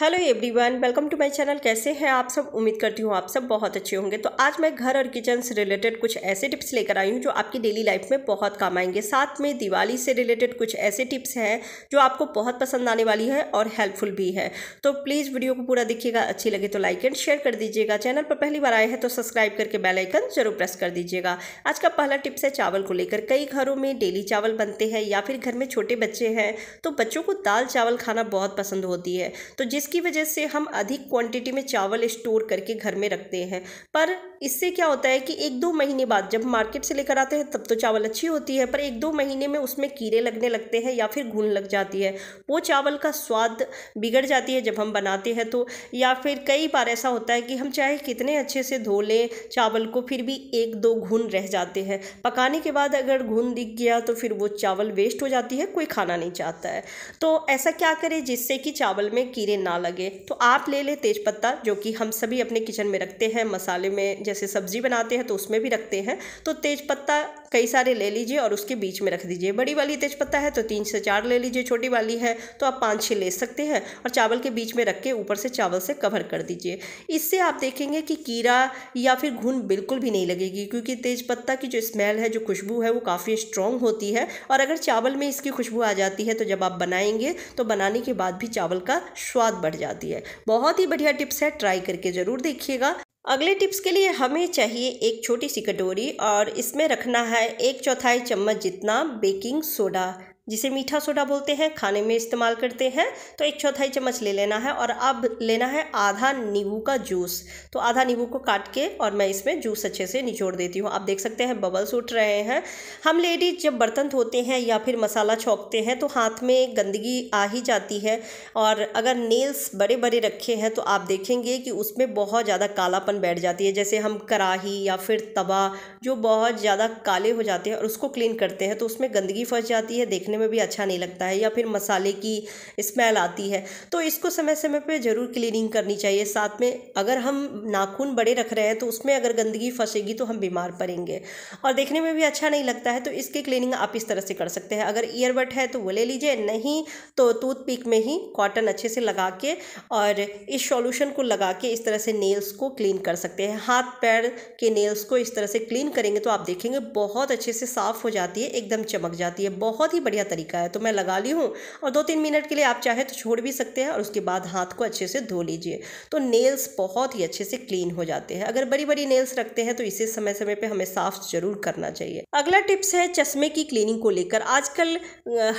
hello everyone welcome to my channel कैसे हैं आप सब उम्मीद करती हूँ आप सब बहुत अच्छे होंगे तो आज मैं घर और किचन से रिलेटेड कुछ ऐसे टिप्स लेकर आई हूँ जो आपकी डेली लाइफ में बहुत काम आएंगे साथ में दिवाली से रिलेटेड कुछ ऐसे टिप्स हैं जो आपको बहुत पसंद आने वाली है और हेल्पफुल भी है तो प्लीज़ वीडियो को पूरा देखिएगा अच्छी लगे तो लाइक एंड शेयर कर दीजिएगा चैनल पर पहली बार आए हैं तो सब्सक्राइब करके बेलाइकन जरूर प्रेस कर दीजिएगा आज का पहला टिप्स है चावल को लेकर कई घरों में डेली चावल बनते हैं या फिर घर में छोटे बच्चे हैं तो बच्चों को दाल चावल खाना बहुत पसंद होती है तो जिस जिसकी वजह से हम अधिक क्वांटिटी में चावल स्टोर करके घर में रखते हैं पर इससे क्या होता है कि एक दो महीने बाद जब मार्केट से लेकर आते हैं तब तो चावल अच्छी होती है पर एक दो महीने में उसमें कीड़े लगने लगते हैं या फिर घुन लग जाती है वो चावल का स्वाद बिगड़ जाती है जब हम बनाते हैं तो या फिर कई बार ऐसा होता है कि हम चाहे कितने अच्छे से धो लें चावल को फिर भी एक दो घुन रह जाते हैं पकाने के बाद अगर घुन दिख गया तो फिर वो चावल वेस्ट हो जाती है कोई खाना नहीं चाहता है तो ऐसा क्या करें जिससे कि चावल में कीड़े ना लगे तो आप ले लें तेज़ जो कि हम सभी अपने किचन में रखते हैं मसाले में जैसे जैसे सब्जी बनाते हैं तो उसमें भी रखते हैं तो तेज़पत्ता कई सारे ले लीजिए और उसके बीच में रख दीजिए बड़ी वाली तेज़पत्ता है तो तीन से चार ले लीजिए छोटी वाली है तो आप पाँच छः ले सकते हैं और चावल के बीच में रख के ऊपर से चावल से कवर कर दीजिए इससे आप देखेंगे कि कीड़ा या फिर घुन बिल्कुल भी नहीं लगेगी क्योंकि तेज़पत्ता की जो स्मेल है जो खुशबू है वो काफ़ी स्ट्रॉन्ग होती है और अगर चावल में इसकी खुशबू आ जाती है तो जब आप बनाएंगे तो बनाने के बाद भी चावल का स्वाद बढ़ जाती है बहुत ही बढ़िया टिप्स है ट्राई करके ज़रूर देखिएगा अगले टिप्स के लिए हमें चाहिए एक छोटी सी कटोरी और इसमें रखना है एक चौथाई चम्मच जितना बेकिंग सोडा जिसे मीठा सोडा बोलते हैं खाने में इस्तेमाल करते हैं तो एक चौथाई चम्मच ले लेना है और अब लेना है आधा नींबू का जूस तो आधा नींबू को काट के और मैं इसमें जूस अच्छे से निचोड़ देती हूँ आप देख सकते हैं बबल्स उठ रहे हैं हम लेडीज जब बर्तन धोते हैं या फिर मसाला छोंकते हैं तो हाथ में गंदगी आ ही जाती है और अगर नेल्स बड़े बड़े रखे हैं तो आप देखेंगे कि उसमें बहुत ज़्यादा कालापन बैठ जाती है जैसे हम कराही या फिर तवा जो बहुत ज़्यादा काले हो जाते हैं और उसको क्लीन करते हैं तो उसमें गंदगी फंस जाती है देखने देखने में भी अच्छा नहीं लगता है या फिर मसाले की स्मेल आती है तो इसको समय समय पर ज़रूर क्लीनिंग करनी चाहिए साथ में अगर हम नाखून बड़े रख रहे हैं तो उसमें अगर गंदगी फंसेगी तो हम बीमार पड़ेंगे और देखने में भी अच्छा नहीं लगता है तो इसकी क्लीनिंग आप इस तरह से कर सकते हैं अगर ईयरबड है तो वो ले लीजिए नहीं तो टूथ पिक में ही कॉटन अच्छे से लगा के और इस सॉल्यूशन को लगा के इस तरह से नेल्स को क्लीन कर सकते हैं हाथ पैर के नेल्स को इस तरह से क्लीन करेंगे तो आप देखेंगे बहुत अच्छे से साफ़ हो जाती है एकदम चमक जाती है बहुत ही बढ़िया बढ़िया तरीका है तो मैं लगा ली हूँ और दो तीन मिनट के लिए आप चाहे तो छोड़ भी सकते हैं और उसके बाद हाथ को अच्छे से धो लीजिए तो नेल्स बहुत ही अच्छे से क्लीन हो जाते हैं अगर बड़ी बड़ी नेल्स रखते हैं तो इसे समय समय पर हमें साफ जरूर करना चाहिए अगला टिप्स है चश्मे की क्लीनिंग को लेकर आजकल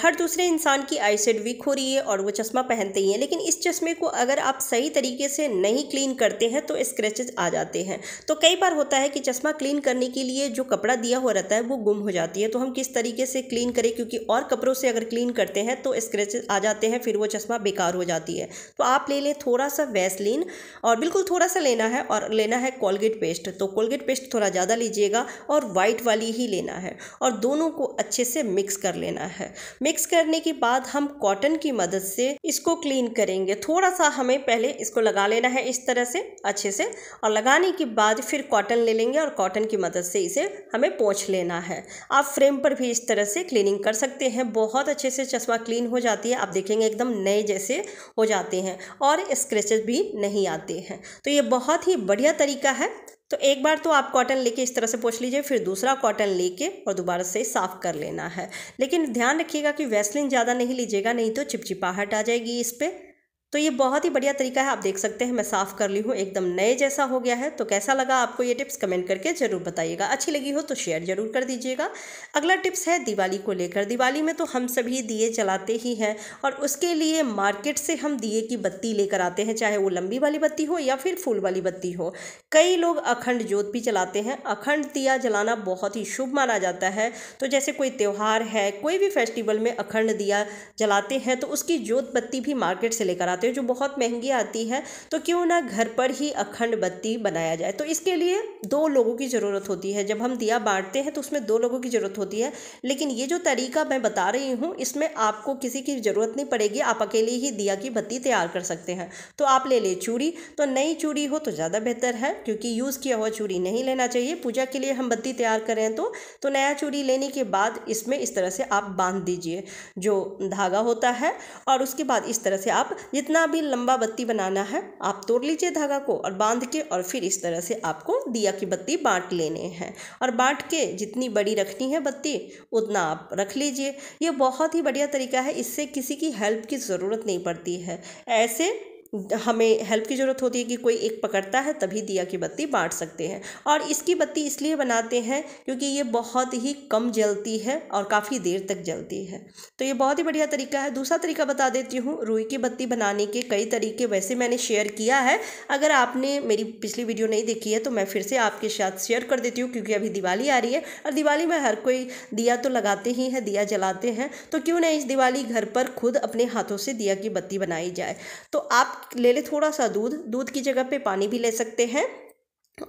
हर दूसरे इंसान की आईसेट वीक हो रही है और वो चश्मा पहनते ही हैं लेकिन इस चश्मे को अगर आप सही तरीके से नहीं क्लीन करते हैं तो स्क्रैचेज आ जाते हैं तो कई बार होता है कि चश्मा क्लीन करने के लिए जो कपड़ा दिया हुआ रहता है वो गुम हो जाती है तो हम किस तरीके से क्लीन करें क्योंकि और कपड़ों से अगर क्लीन करते हैं तो स्क्रेच आ जाते हैं फिर वो चश्मा बेकार हो जाती है तो आप ले लें थोड़ा सा वैसलीन और बिल्कुल थोड़ा सा लेना है और लेना है कोलगेट पेस्ट तो कोलगेट पेस्ट थोड़ा ज़्यादा लीजिएगा और वाइट वाली ही लेना है और दोनों को अच्छे से मिक्स कर लेना है मिक्स करने के बाद हम कॉटन की मदद से इसको क्लीन करेंगे थोड़ा सा हमें पहले इसको लगा लेना है इस तरह से अच्छे से और लगाने के बाद फिर कॉटन ले लेंगे और कॉटन की मदद से इसे हमें पोछ लेना है आप फ्रेम पर भी इस तरह से क्लीनिंग कर सकते हैं बहुत अच्छे से चश्मा क्लीन हो जाती है आप देखेंगे एकदम नए जैसे हो जाते हैं और स्क्रेचेस भी नहीं आते हैं तो ये बहुत ही बढ़िया तरीका है तो एक बार तो आप कॉटन लेके इस तरह से पोछ लीजिए फिर दूसरा कॉटन लेके और दोबारा से साफ़ कर लेना है लेकिन ध्यान रखिएगा कि वैसलिन ज़्यादा नहीं लीजिएगा नहीं तो चिपचिपाहट आ जाएगी इस पर तो ये बहुत ही बढ़िया तरीका है आप देख सकते हैं मैं साफ़ कर ली हूँ एकदम नए जैसा हो गया है तो कैसा लगा आपको ये टिप्स कमेंट करके ज़रूर बताइएगा अच्छी लगी हो तो शेयर ज़रूर कर दीजिएगा अगला टिप्स है दिवाली को लेकर दिवाली में तो हम सभी दिए जलाते ही हैं और उसके लिए मार्केट से हम दिए की बत्ती लेकर आते हैं चाहे वो लंबी वाली बत्ती हो या फिर फूल वाली बत्ती हो कई लोग अखंड ज्योत भी जलाते हैं अखंड दिया जलाना बहुत ही शुभ माना जाता है तो जैसे कोई त्यौहार है कोई भी फेस्टिवल में अखंड दिया जलाते हैं तो उसकी ज्योत बत्ती भी मार्केट से लेकर आते बनाते हैं जो बहुत महंगी आती है तो क्यों ना घर पर ही अखंड बत्ती बनाया जाए तो इसके लिए दो लोगों की ज़रूरत होती है जब हम दिया बांटते हैं तो उसमें दो लोगों की ज़रूरत होती है लेकिन ये जो तरीका मैं बता रही हूँ इसमें आपको किसी की ज़रूरत नहीं पड़ेगी आप अकेले ही दिया की बत्ती तैयार कर सकते हैं तो आप ले लें चूड़ी तो नई चूड़ी हो तो ज़्यादा बेहतर है क्योंकि यूज़ किया हुआ चूड़ी नहीं लेना चाहिए पूजा के लिए हम बत्ती तैयार करें तो, तो नया चूड़ी लेने के बाद इसमें इस तरह से आप बांध दीजिए जो धागा होता है और उसके बाद इस तरह से आप जितना जितना भी लंबा बत्ती बनाना है आप तोड़ लीजिए धागा को और बांध के और फिर इस तरह से आपको दिया की बत्ती बांट लेने हैं और बांट के जितनी बड़ी रखनी है बत्ती उतना आप रख लीजिए यह बहुत ही बढ़िया तरीका है इससे किसी की हेल्प की ज़रूरत नहीं पड़ती है ऐसे हमें हेल्प की ज़रूरत होती है कि कोई एक पकड़ता है तभी दिया की बत्ती बांट सकते हैं और इसकी बत्ती इसलिए बनाते हैं क्योंकि ये बहुत ही कम जलती है और काफ़ी देर तक जलती है तो ये बहुत ही बढ़िया तरीका है दूसरा तरीका बता देती हूँ रुई की बत्ती बनाने के कई तरीके वैसे मैंने शेयर किया है अगर आपने मेरी पिछली वीडियो नहीं देखी है तो मैं फिर से आपके साथ शेयर कर देती हूँ क्योंकि अभी दिवाली आ रही है और दिवाली में हर कोई दिया तो लगाते ही है दिया जलाते हैं तो क्यों ना इस दिवाली घर पर खुद अपने हाथों से दिया की बत्ती बनाई जाए तो आप ले लें थोड़ा सा दूध दूध की जगह पे पानी भी ले सकते हैं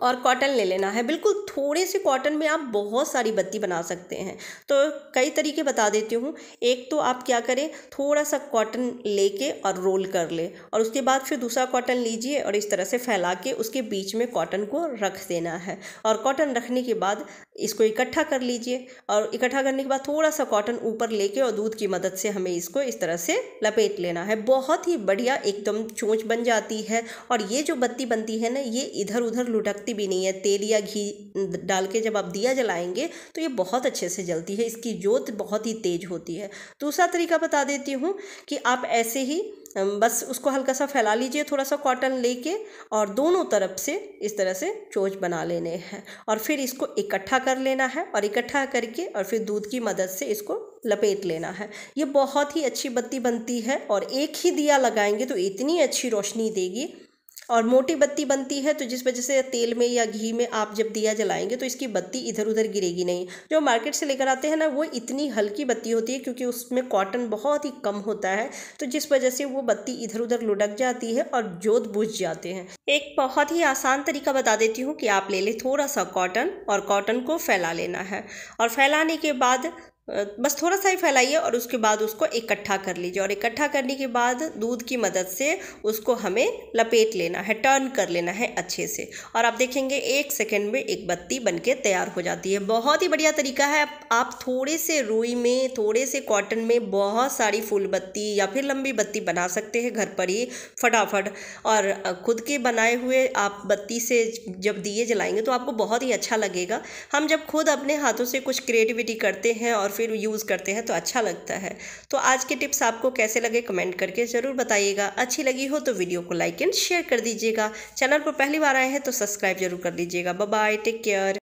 और कॉटन ले लेना है बिल्कुल थोड़े से कॉटन में आप बहुत सारी बत्ती बना सकते हैं तो कई तरीके बता देती हूँ एक तो आप क्या करें थोड़ा सा कॉटन लेके और रोल कर ले और उसके बाद फिर दूसरा कॉटन लीजिए और इस तरह से फैला के उसके बीच में कॉटन को रख देना है और कॉटन रखने के बाद इसको इकट्ठा कर लीजिए और इकट्ठा करने के बाद थोड़ा सा कॉटन ऊपर लेके और दूध की मदद से हमें इसको इस तरह से लपेट लेना है बहुत ही बढ़िया एकदम चोंच बन जाती है और ये जो बत्ती बनती है ना ये इधर उधर लुटक लगती भी नहीं है तेल या घी डाल के जब आप दिया जलाएंगे तो ये बहुत अच्छे से जलती है इसकी जोत बहुत ही तेज होती है दूसरा तरीका बता देती हूँ कि आप ऐसे ही बस उसको हल्का सा फैला लीजिए थोड़ा सा कॉटन लेके और दोनों तरफ से इस तरह से चोच बना लेने हैं और फिर इसको इकट्ठा कर लेना है और इकट्ठा करके और फिर दूध की मदद से इसको लपेट लेना है ये बहुत ही अच्छी बत्ती बनती है और एक ही दिया लगाएंगे तो इतनी अच्छी रोशनी देगी और मोटी बत्ती बनती है तो जिस वजह से तेल में या घी में आप जब दिया जलाएंगे तो इसकी बत्ती इधर उधर गिरेगी नहीं जो मार्केट से लेकर आते हैं ना वो इतनी हल्की बत्ती होती है क्योंकि उसमें कॉटन बहुत ही कम होता है तो जिस वजह से वो बत्ती इधर उधर लुढ़क जाती है और जोत बुझ जाते हैं एक बहुत ही आसान तरीका बता देती हूँ कि आप ले लें थोड़ा सा कॉटन और कॉटन को फैला लेना है और फैलाने के बाद बस थोड़ा सा ही फैलाइए और उसके बाद उसको इकट्ठा कर लीजिए और इकट्ठा करने के बाद दूध की मदद से उसको हमें लपेट लेना है टर्न कर लेना है अच्छे से और आप देखेंगे एक सेकंड में एक बत्ती बनके तैयार हो जाती है बहुत ही बढ़िया तरीका है आप थोड़े से रुई में थोड़े से कॉटन में बहुत सारी फूल बत्ती या फिर लंबी बत्ती बना सकते हैं घर पर ही फटाफट और खुद के बनाए हुए आप बत्ती से जब दिए जलाएंगे तो आपको बहुत ही अच्छा लगेगा हम जब खुद अपने हाथों से कुछ क्रिएटिविटी करते हैं और फिर यूज़ करते हैं तो अच्छा लगता है तो आज के टिप्स आपको कैसे लगे कमेंट करके ज़रूर बताइएगा अच्छी लगी हो तो वीडियो को लाइक एंड शेयर कर दीजिएगा चैनल पर पहली बार आए हैं तो सब्सक्राइब जरूर कर लीजिएगा बाय टेक केयर